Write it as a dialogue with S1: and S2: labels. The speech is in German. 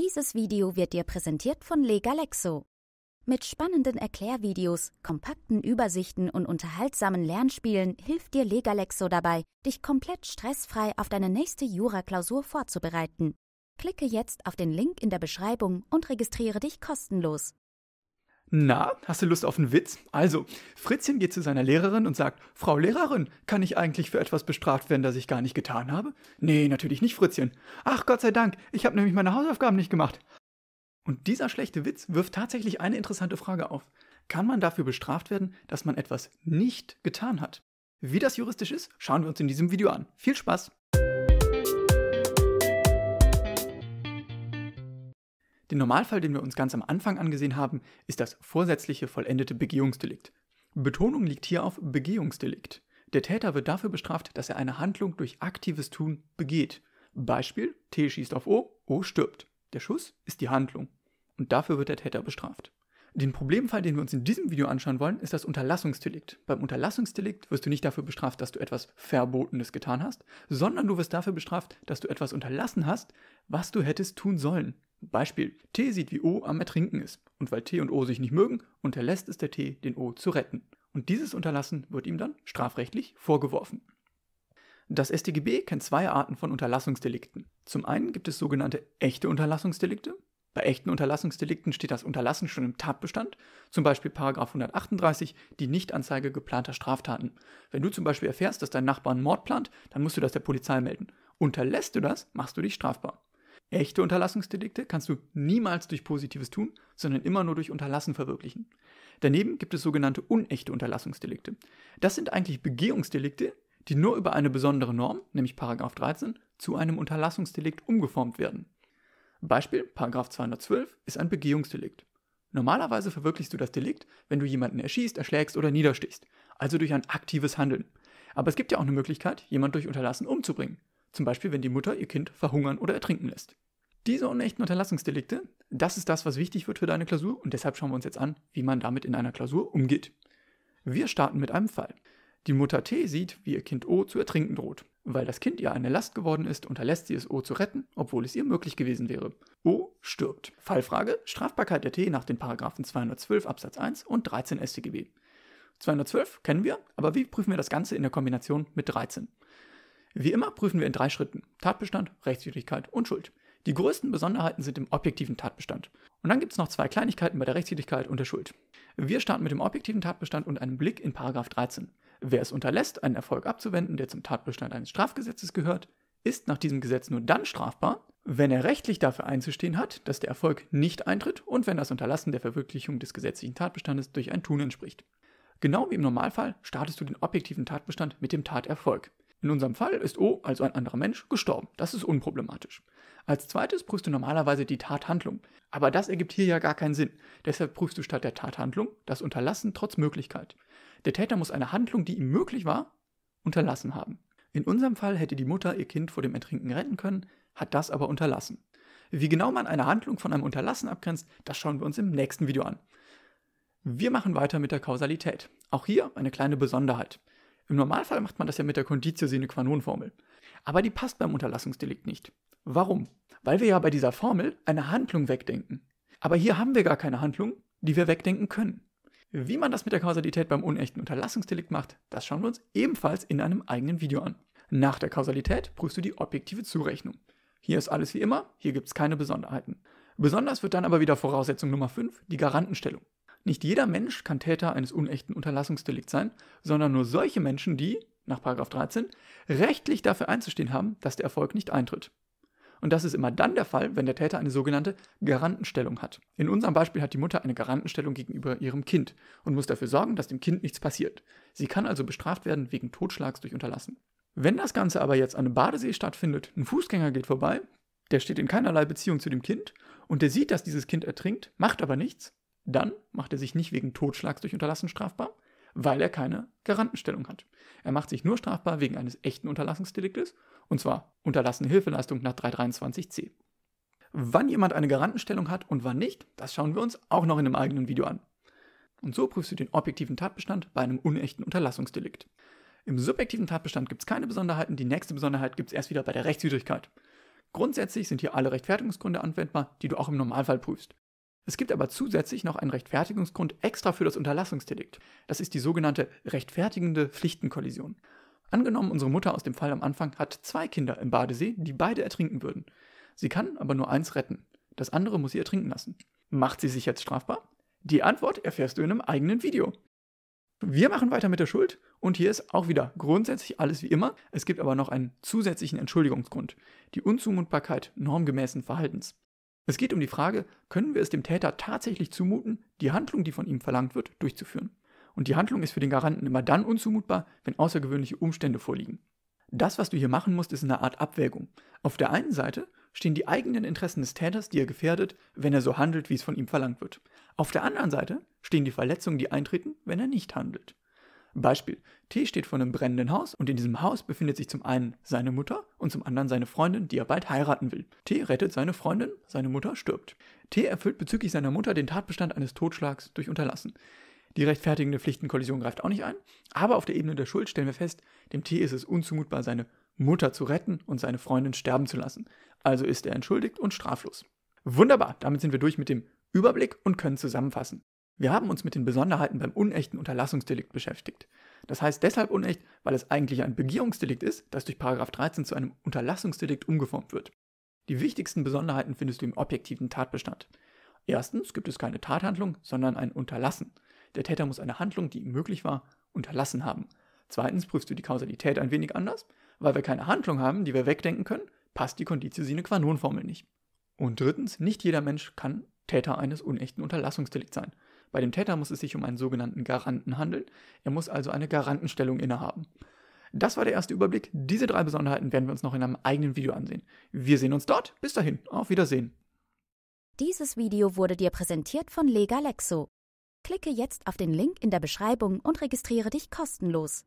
S1: Dieses Video wird dir präsentiert von Legalexo. Mit spannenden Erklärvideos, kompakten Übersichten und unterhaltsamen Lernspielen hilft dir Legalexo dabei, dich komplett stressfrei auf deine nächste Juraklausur vorzubereiten. Klicke jetzt auf den Link in der Beschreibung und registriere dich kostenlos. Na, hast du Lust auf einen Witz? Also, Fritzchen geht zu seiner Lehrerin und sagt, Frau Lehrerin, kann ich eigentlich für etwas bestraft werden, das ich gar nicht getan habe? Nee, natürlich nicht, Fritzchen. Ach, Gott sei Dank, ich habe nämlich meine Hausaufgaben nicht gemacht. Und dieser schlechte Witz wirft tatsächlich eine interessante Frage auf. Kann man dafür bestraft werden, dass man etwas nicht getan hat? Wie das juristisch ist, schauen wir uns in diesem Video an. Viel Spaß! Den Normalfall, den wir uns ganz am Anfang angesehen haben, ist das vorsätzliche vollendete Begehungsdelikt. Betonung liegt hier auf Begehungsdelikt. Der Täter wird dafür bestraft, dass er eine Handlung durch aktives Tun begeht. Beispiel: T schießt auf O, O stirbt. Der Schuss ist die Handlung. Und dafür wird der Täter bestraft. Den Problemfall, den wir uns in diesem Video anschauen wollen, ist das Unterlassungsdelikt. Beim Unterlassungsdelikt wirst du nicht dafür bestraft, dass du etwas Verbotenes getan hast, sondern du wirst dafür bestraft, dass du etwas unterlassen hast, was du hättest tun sollen. Beispiel: T sieht, wie O am Ertrinken ist. Und weil T und O sich nicht mögen, unterlässt es der T, den O zu retten. Und dieses Unterlassen wird ihm dann strafrechtlich vorgeworfen. Das StGB kennt zwei Arten von Unterlassungsdelikten. Zum einen gibt es sogenannte echte Unterlassungsdelikte, bei echten Unterlassungsdelikten steht das Unterlassen schon im Tatbestand, zum Beispiel 138, die Nichtanzeige geplanter Straftaten. Wenn du zum Beispiel erfährst, dass dein Nachbar einen Mord plant, dann musst du das der Polizei melden. Unterlässt du das, machst du dich strafbar. Echte Unterlassungsdelikte kannst du niemals durch positives Tun, sondern immer nur durch Unterlassen verwirklichen. Daneben gibt es sogenannte unechte Unterlassungsdelikte. Das sind eigentlich Begehungsdelikte, die nur über eine besondere Norm, nämlich 13, zu einem Unterlassungsdelikt umgeformt werden. Beispiel, Paragraf 212 ist ein Begehungsdelikt. Normalerweise verwirklichst du das Delikt, wenn du jemanden erschießt, erschlägst oder niederstichst, also durch ein aktives Handeln. Aber es gibt ja auch eine Möglichkeit, jemanden durch Unterlassen umzubringen, zum Beispiel wenn die Mutter ihr Kind verhungern oder ertrinken lässt. Diese unechten Unterlassungsdelikte, das ist das, was wichtig wird für deine Klausur und deshalb schauen wir uns jetzt an, wie man damit in einer Klausur umgeht. Wir starten mit einem Fall. Die Mutter T sieht, wie ihr Kind O zu ertrinken droht. Weil das Kind ihr eine Last geworden ist, unterlässt sie es O zu retten, obwohl es ihr möglich gewesen wäre. O stirbt. Fallfrage: Strafbarkeit der T nach den Paragraphen 212 Absatz 1 und 13 StGB. 212 kennen wir, aber wie prüfen wir das Ganze in der Kombination mit 13? Wie immer prüfen wir in drei Schritten: Tatbestand, Rechtswidrigkeit und Schuld. Die größten Besonderheiten sind im objektiven Tatbestand. Und dann gibt es noch zwei Kleinigkeiten bei der Rechtswidrigkeit und der Schuld. Wir starten mit dem objektiven Tatbestand und einem Blick in 13. Wer es unterlässt, einen Erfolg abzuwenden, der zum Tatbestand eines Strafgesetzes gehört, ist nach diesem Gesetz nur dann strafbar, wenn er rechtlich dafür einzustehen hat, dass der Erfolg nicht eintritt und wenn das Unterlassen der Verwirklichung des gesetzlichen Tatbestandes durch ein Tun entspricht. Genau wie im Normalfall startest du den objektiven Tatbestand mit dem Taterfolg. In unserem Fall ist O, also ein anderer Mensch, gestorben. Das ist unproblematisch. Als zweites prüfst du normalerweise die Tathandlung. Aber das ergibt hier ja gar keinen Sinn. Deshalb prüfst du statt der Tathandlung das Unterlassen trotz Möglichkeit. Der Täter muss eine Handlung, die ihm möglich war, unterlassen haben. In unserem Fall hätte die Mutter ihr Kind vor dem Ertrinken retten können, hat das aber unterlassen. Wie genau man eine Handlung von einem Unterlassen abgrenzt, das schauen wir uns im nächsten Video an. Wir machen weiter mit der Kausalität. Auch hier eine kleine Besonderheit. Im Normalfall macht man das ja mit der Conditio sine qua non Formel. Aber die passt beim Unterlassungsdelikt nicht. Warum? Weil wir ja bei dieser Formel eine Handlung wegdenken. Aber hier haben wir gar keine Handlung, die wir wegdenken können. Wie man das mit der Kausalität beim unechten Unterlassungsdelikt macht, das schauen wir uns ebenfalls in einem eigenen Video an. Nach der Kausalität prüfst du die objektive Zurechnung. Hier ist alles wie immer, hier gibt es keine Besonderheiten. Besonders wird dann aber wieder Voraussetzung Nummer 5, die Garantenstellung. Nicht jeder Mensch kann Täter eines unechten Unterlassungsdelikts sein, sondern nur solche Menschen, die, nach 13, rechtlich dafür einzustehen haben, dass der Erfolg nicht eintritt. Und das ist immer dann der Fall, wenn der Täter eine sogenannte Garantenstellung hat. In unserem Beispiel hat die Mutter eine Garantenstellung gegenüber ihrem Kind und muss dafür sorgen, dass dem Kind nichts passiert. Sie kann also bestraft werden wegen Totschlags durch Unterlassen. Wenn das Ganze aber jetzt an einem Badesee stattfindet, ein Fußgänger geht vorbei, der steht in keinerlei Beziehung zu dem Kind und der sieht, dass dieses Kind ertrinkt, macht aber nichts, dann macht er sich nicht wegen Totschlags durch Unterlassen strafbar, weil er keine Garantenstellung hat. Er macht sich nur strafbar wegen eines echten Unterlassungsdeliktes, und zwar unterlassene Hilfeleistung nach 323c. Wann jemand eine Garantenstellung hat und wann nicht, das schauen wir uns auch noch in einem eigenen Video an. Und so prüfst du den objektiven Tatbestand bei einem unechten Unterlassungsdelikt. Im subjektiven Tatbestand gibt es keine Besonderheiten, die nächste Besonderheit gibt es erst wieder bei der Rechtswidrigkeit. Grundsätzlich sind hier alle Rechtfertigungsgründe anwendbar, die du auch im Normalfall prüfst. Es gibt aber zusätzlich noch einen Rechtfertigungsgrund extra für das Unterlassungsdelikt. Das ist die sogenannte rechtfertigende Pflichtenkollision. Angenommen, unsere Mutter aus dem Fall am Anfang hat zwei Kinder im Badesee, die beide ertrinken würden. Sie kann aber nur eins retten. Das andere muss sie ertrinken lassen. Macht sie sich jetzt strafbar? Die Antwort erfährst du in einem eigenen Video. Wir machen weiter mit der Schuld und hier ist auch wieder grundsätzlich alles wie immer. Es gibt aber noch einen zusätzlichen Entschuldigungsgrund, die Unzumutbarkeit normgemäßen Verhaltens. Es geht um die Frage, können wir es dem Täter tatsächlich zumuten, die Handlung, die von ihm verlangt wird, durchzuführen. Und die Handlung ist für den Garanten immer dann unzumutbar, wenn außergewöhnliche Umstände vorliegen. Das, was du hier machen musst, ist eine Art Abwägung. Auf der einen Seite stehen die eigenen Interessen des Täters, die er gefährdet, wenn er so handelt, wie es von ihm verlangt wird. Auf der anderen Seite stehen die Verletzungen, die eintreten, wenn er nicht handelt. Beispiel. T steht vor einem brennenden Haus und in diesem Haus befindet sich zum einen seine Mutter und zum anderen seine Freundin, die er bald heiraten will. T rettet seine Freundin, seine Mutter stirbt. T erfüllt bezüglich seiner Mutter den Tatbestand eines Totschlags durch Unterlassen. Die rechtfertigende Pflichtenkollision greift auch nicht ein, aber auf der Ebene der Schuld stellen wir fest, dem T ist es unzumutbar, seine Mutter zu retten und seine Freundin sterben zu lassen. Also ist er entschuldigt und straflos. Wunderbar, damit sind wir durch mit dem Überblick und können zusammenfassen. Wir haben uns mit den Besonderheiten beim unechten Unterlassungsdelikt beschäftigt. Das heißt deshalb unecht, weil es eigentlich ein Begehungsdelikt ist, das durch 13 zu einem Unterlassungsdelikt umgeformt wird. Die wichtigsten Besonderheiten findest du im objektiven Tatbestand. Erstens gibt es keine Tathandlung, sondern ein Unterlassen. Der Täter muss eine Handlung, die ihm möglich war, unterlassen haben. Zweitens prüfst du die Kausalität ein wenig anders. Weil wir keine Handlung haben, die wir wegdenken können, passt die Conditio sine qua non Formel nicht. Und drittens, nicht jeder Mensch kann Täter eines unechten Unterlassungsdelikts sein. Bei dem Täter muss es sich um einen sogenannten Garanten handeln. Er muss also eine Garantenstellung innehaben. Das war der erste Überblick. Diese drei Besonderheiten werden wir uns noch in einem eigenen Video ansehen. Wir sehen uns dort. Bis dahin. Auf Wiedersehen. Dieses Video wurde dir präsentiert von Legalexo. Klicke jetzt auf den Link in der Beschreibung und registriere dich kostenlos.